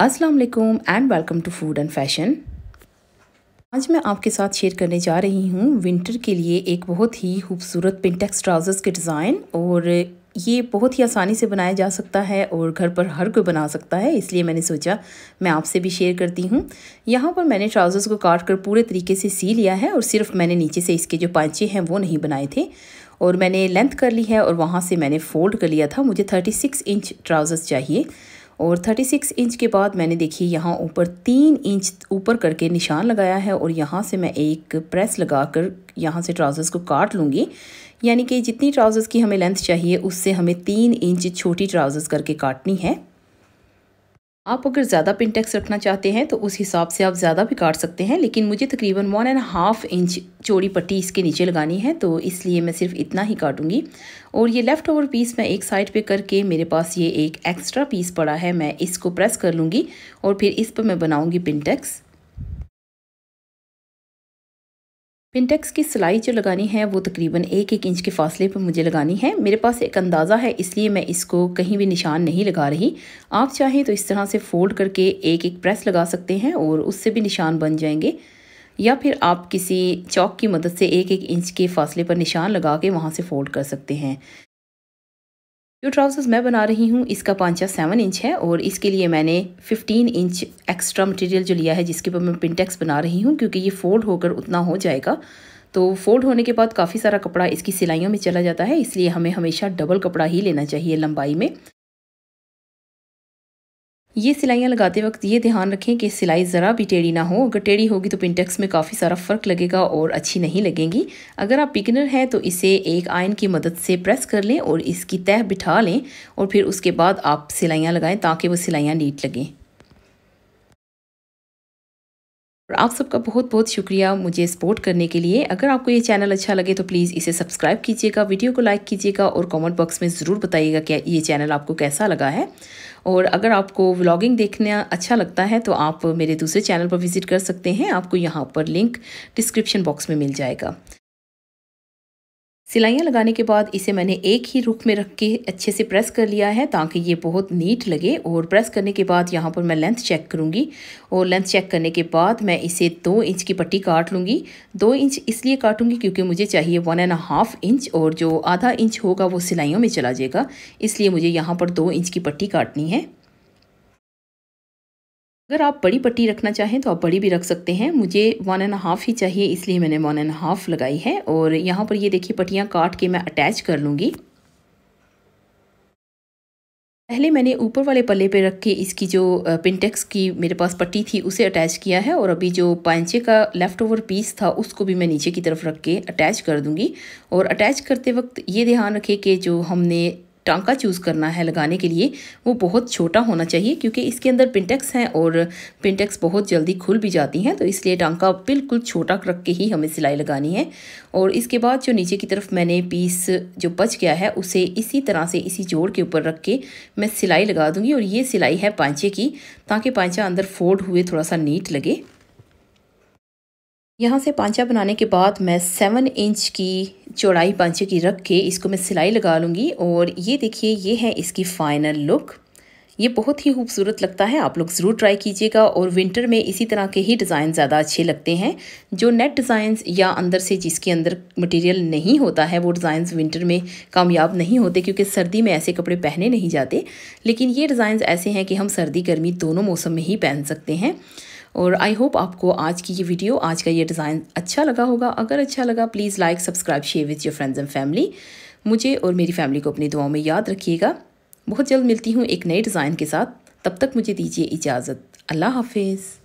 अस्सलाम वालेकुम and welcome to food and fashion आज मैं आपके साथ शेयर करने जा रही हूँ विंटर के लिए एक बहुत ही खूबसूरत पिंटेक्स ट्राउज़र्स के डिज़ाइन और ये बहुत ही आसानी से बनाया जा सकता है और घर पर हर कोई बना सकता है इसलिए मैंने सोचा मैं आपसे भी शेयर करती हूँ यहाँ पर मैंने ट्राउज़र्स को काट कर पूरे तरीके से सी लिया है और सिर्फ मैंने नीचे से इसके जो पांचे हैं वो नहीं बनाए थे और मैंने लेंथ कर ली है और वहाँ से मैंने फोल्ड कर लिया था मुझे थर्टी सिक्स इंच ट्राउज़र्स चाहिए और 36 इंच के बाद मैंने देखिए यहाँ ऊपर तीन इंच ऊपर करके निशान लगाया है और यहाँ से मैं एक प्रेस लगा कर यहाँ से ट्राउज़र्स को काट लूँगी यानी कि जितनी ट्राउज़र्स की हमें लेंथ चाहिए उससे हमें तीन इंच छोटी ट्राउज़र्स करके काटनी है आप अगर ज़्यादा पिनटेक्स रखना चाहते हैं तो उस हिसाब से आप ज़्यादा भी काट सकते हैं लेकिन मुझे तकरीबन वन एंड हाफ इंच चौड़ी पट्टी इसके नीचे लगानी है तो इसलिए मैं सिर्फ इतना ही काटूंगी और ये लेफ़्ट ओवर पीस मैं एक साइड पे करके मेरे पास ये एक एक्स्ट्रा पीस पड़ा है मैं इसको प्रेस कर लूँगी और फिर इस पर मैं बनाऊँगी पिनटेक्स पिनटेक्स की सिलाई जो लगानी है वो तकरीबन एक एक इंच के फासले पर मुझे लगानी है मेरे पास एक अंदाज़ा है इसलिए मैं इसको कहीं भी निशान नहीं लगा रही आप चाहें तो इस तरह से फ़ोल्ड करके एक एक प्रेस लगा सकते हैं और उससे भी निशान बन जाएंगे या फिर आप किसी चौक की मदद से एक एक इंच के फासले पर निशान लगा के वहाँ से फ़ोल्ड कर सकते हैं जो ट्राउज़र्स मैं बना रही हूँ इसका पाँचा सेवन इंच है और इसके लिए मैंने फिफ्टीन इंच एक्स्ट्रा मटेरियल जो लिया है जिसके ऊपर मैं पिंटेक्स बना रही हूँ क्योंकि ये फोल्ड होकर उतना हो जाएगा तो फोल्ड होने के बाद काफ़ी सारा कपड़ा इसकी सिलाइयों में चला जाता है इसलिए हमें हमेशा डबल कपड़ा ही लेना चाहिए लंबाई में ये सिलाइयाँ लगाते वक्त ये ध्यान रखें कि सिलाई ज़रा भी टेढ़ी ना हो अगर टेढ़ी होगी तो पिनटेक्स में काफ़ी सारा फ़र्क लगेगा और अच्छी नहीं लगेंगी अगर आप पिकनर हैं तो इसे एक आयन की मदद से प्रेस कर लें और इसकी तह बिठा लें और फिर उसके बाद आप सिलाइयाँ लगाएं ताकि वो सिलाइयाँ नीट लगें और आप सबका बहुत बहुत शुक्रिया मुझे सपोर्ट करने के लिए अगर आपको ये चैनल अच्छा लगे तो प्लीज़ इसे सब्सक्राइब कीजिएगा वीडियो को लाइक कीजिएगा और कमेंट बॉक्स में ज़रूर बताइएगा कि ये चैनल आपको कैसा लगा है और अगर आपको व्लॉगिंग देखना अच्छा लगता है तो आप मेरे दूसरे चैनल पर विज़िट कर सकते हैं आपको यहाँ पर लिंक डिस्क्रिप्शन बॉक्स में मिल जाएगा सिलाइयाँ लगाने के बाद इसे मैंने एक ही रुख में रख के अच्छे से प्रेस कर लिया है ताकि ये बहुत नीट लगे और प्रेस करने के बाद यहाँ पर मैं लेंथ चेक करूँगी और लेंथ चेक करने के बाद मैं इसे दो इंच की पट्टी काट लूँगी दो इंच इसलिए काटूँगी क्योंकि मुझे चाहिए वन एंड हाफ इंच और जो आधा इंच होगा वो सिलाइयों में चला जाएगा इसलिए मुझे यहाँ पर दो इंच की पट्टी काटनी है अगर आप बड़ी पट्टी रखना चाहें तो आप बड़ी भी रख सकते हैं मुझे वन एंड हाफ़ ही चाहिए इसलिए मैंने वन एंड हाफ़ लगाई है और यहाँ पर ये देखिए पट्टियाँ काट के मैं अटैच कर लूँगी पहले मैंने ऊपर वाले पल्ले पे रख के इसकी जो पिंटेक्स की मेरे पास पट्टी थी उसे अटैच किया है और अभी जो पैंचे का लेफ़्ट ओवर पीस था उसको भी मैं नीचे की तरफ रख के अटैच कर दूंगी और अटैच करते वक्त ये ध्यान रखें कि जो हमने टांका चूज़ करना है लगाने के लिए वो बहुत छोटा होना चाहिए क्योंकि इसके अंदर पिंटेक्स हैं और पिंटेक्स बहुत जल्दी खुल भी जाती हैं तो इसलिए टांका बिल्कुल छोटा रख के ही हमें सिलाई लगानी है और इसके बाद जो नीचे की तरफ मैंने पीस जो बच गया है उसे इसी तरह से इसी जोड़ के ऊपर रख के मैं सिलाई लगा दूँगी और ये सिलाई है पांचे की ताकि पाँचा अंदर फोल्ड हुए थोड़ा सा नीट लगे यहाँ से पांचा बनाने के बाद मैं सेवन इंच की चौड़ाई पांचे की रख के इसको मैं सिलाई लगा लूँगी और ये देखिए ये है इसकी फ़ाइनल लुक ये बहुत ही खूबसूरत लगता है आप लोग ज़रूर ट्राई कीजिएगा और विंटर में इसी तरह के ही डिज़ाइन ज़्यादा अच्छे लगते हैं जो नेट डिज़ाइंस या अंदर से जिसके अंदर मटेरियल नहीं होता है वो डिज़ाइंस विंटर में कामयाब नहीं होते क्योंकि सर्दी में ऐसे कपड़े पहने नहीं जाते लेकिन ये डिज़ाइंस ऐसे हैं कि हम सर्दी गर्मी दोनों मौसम में ही पहन सकते हैं और आई होप आपको आज की ये वीडियो आज का ये डिज़ाइन अच्छा लगा होगा अगर अच्छा लगा please like subscribe share with your friends and family मुझे और मेरी फैमिली को अपनी दुआओं में याद रखिएगा बहुत जल्द मिलती हूँ एक नए डिज़ाइन के साथ तब तक मुझे दीजिए इजाज़त अल्लाह हाफिज़